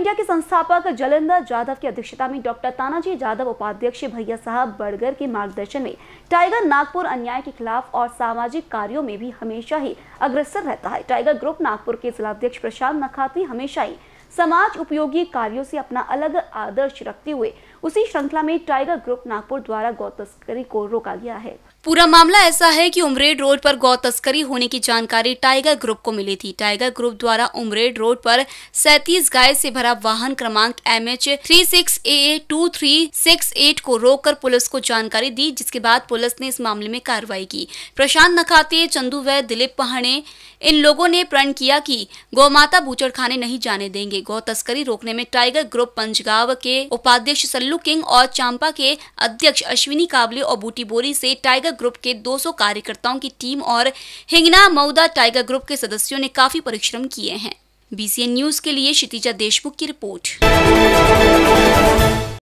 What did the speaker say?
India के संस्थापक जलंधर जाधव की अध्यक्षता में डॉक्टर तानाजी जाधव उपाध्यक्ष भैया साहब बड़गर के मार्गदर्शन में टाइगर नागपुर अन्याय के खिलाफ और सामाजिक कार्यों में भी हमेशा ही अग्रसर रहता है टाइगर ग्रुप नागपुर के जिलाध्यक्ष प्रशांत नखाती हमेशा ही समाज उपयोगी कार्यों से अपना अलग आदर्श रखते हुए उसी श्रृंखला में टाइगर ग्रुप नागपुर द्वारा गौ तस्करी को रोका गया है पूरा मामला ऐसा है कि उमरेड रोड पर गौ तस्करी होने की जानकारी टाइगर ग्रुप को मिली थी टाइगर ग्रुप द्वारा उमरेड रोड पर सैतीस गाय से भरा वाहन क्रमांक M H three six A two three six eight को रोककर पुलिस को जानकारी दी जिसके बाद पुलिस ने इस मामले में कार्रवाई की प्रशांत नखाते चंदू व दिलीप पहाड़े इन लोगों ने प्रण किया कि गौमाता बूचड़खाने नहीं जाने देंगे की गौ तस्करी रोकने में टाइगर ग्रुप पंजगांव के उपाध्यक्ष सल्लू किंग और चांपा के अध्यक्ष अश्विनी काबले और बूटी बोरी से टाइगर ग्रुप के 200 कार्यकर्ताओं की टीम और हिंगना मऊदा टाइगर ग्रुप के सदस्यों ने काफी परिश्रम किए हैं बीसीएन न्यूज के लिए क्षितिजा देशमुख की रिपोर्ट